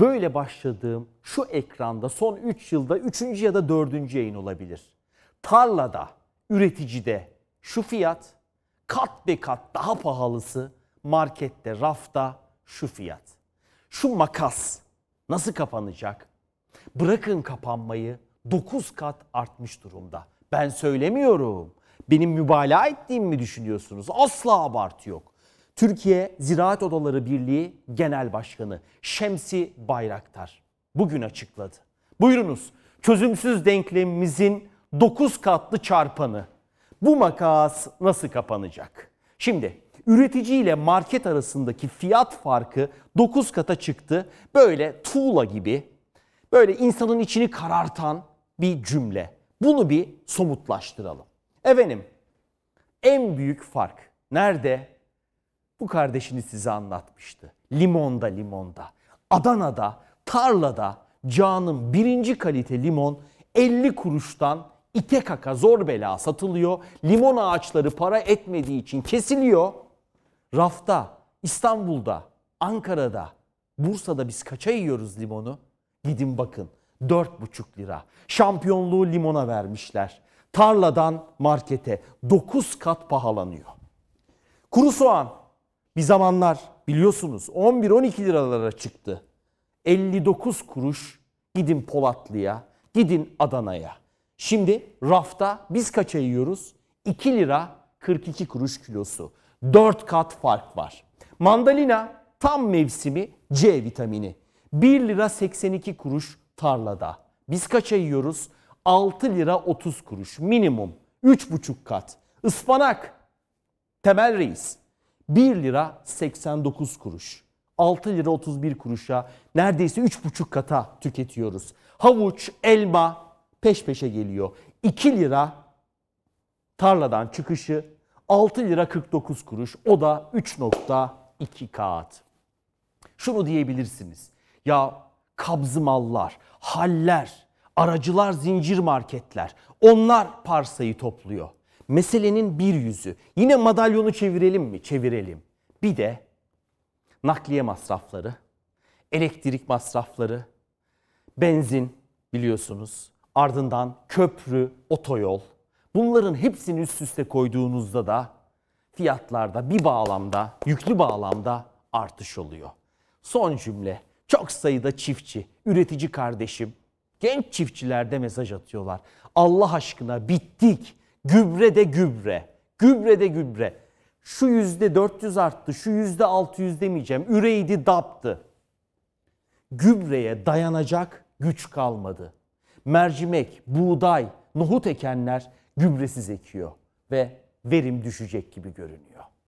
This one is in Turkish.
böyle başladığım şu ekranda son 3 yılda 3. ya da 4. yayın olabilir. Tarlada, üreticide şu fiyat, kat be kat daha pahalısı markette, rafta şu fiyat. Şu makas nasıl kapanacak? Bırakın kapanmayı 9 kat artmış durumda. Ben söylemiyorum. Benim mübalağa ettiğimi mi düşünüyorsunuz? Asla abartı yok. Türkiye Ziraat Odaları Birliği Genel Başkanı Şemsi Bayraktar bugün açıkladı. Buyurunuz çözümsüz denklemimizin 9 katlı çarpanı. Bu makas nasıl kapanacak? Şimdi üretici ile market arasındaki fiyat farkı 9 kata çıktı. Böyle tuğla gibi böyle insanın içini karartan bir cümle. Bunu bir somutlaştıralım. Efendim en büyük fark nerede? bu kardeşini size anlatmıştı. Limonda limonda, Adana'da, tarlada canım birinci kalite limon 50 kuruştan ite kaka zor bela satılıyor. Limon ağaçları para etmediği için kesiliyor. Rafta, İstanbul'da, Ankara'da, Bursa'da biz kaça yiyoruz limonu? Gidin bakın 4,5 lira. Şampiyonluğu limona vermişler. Tarladan markete 9 kat pahalanıyor. Kuru soğan bir zamanlar biliyorsunuz 11-12 liralara çıktı. 59 kuruş gidin Polatlı'ya, gidin Adana'ya. Şimdi rafta biz kaça yiyoruz? 2 lira 42 kuruş kilosu. 4 kat fark var. Mandalina tam mevsimi C vitamini. 1 lira 82 kuruş tarlada. Biz kaça yiyoruz? 6 lira 30 kuruş minimum. 3,5 kat. Ispanak. Temel reis. 1 lira 89 kuruş. 6 lira 31 kuruşa neredeyse 3,5 kata tüketiyoruz. Havuç, elma peş peşe geliyor. 2 lira tarladan çıkışı 6 lira 49 kuruş o da 3.2 kağıt. Şunu diyebilirsiniz. Ya kabzımallar, haller, aracılar zincir marketler onlar parsayı topluyor meselenin bir yüzü. Yine madalyonu çevirelim mi? Çevirelim. Bir de nakliye masrafları, elektrik masrafları, benzin biliyorsunuz, ardından köprü, otoyol. Bunların hepsini üst üste koyduğunuzda da fiyatlarda bir bağlamda, yüklü bağlamda artış oluyor. Son cümle. Çok sayıda çiftçi, üretici kardeşim, genç çiftçilerde mesaj atıyorlar. Allah aşkına bittik. Gübre de gübre. Gübre de gübre. Şu yüzde 400 arttı, şu yüzde 600 demeyeceğim. Üreydi, daptı. Gübreye dayanacak güç kalmadı. Mercimek, buğday, nohut ekenler gübresiz ekiyor ve verim düşecek gibi görünüyor.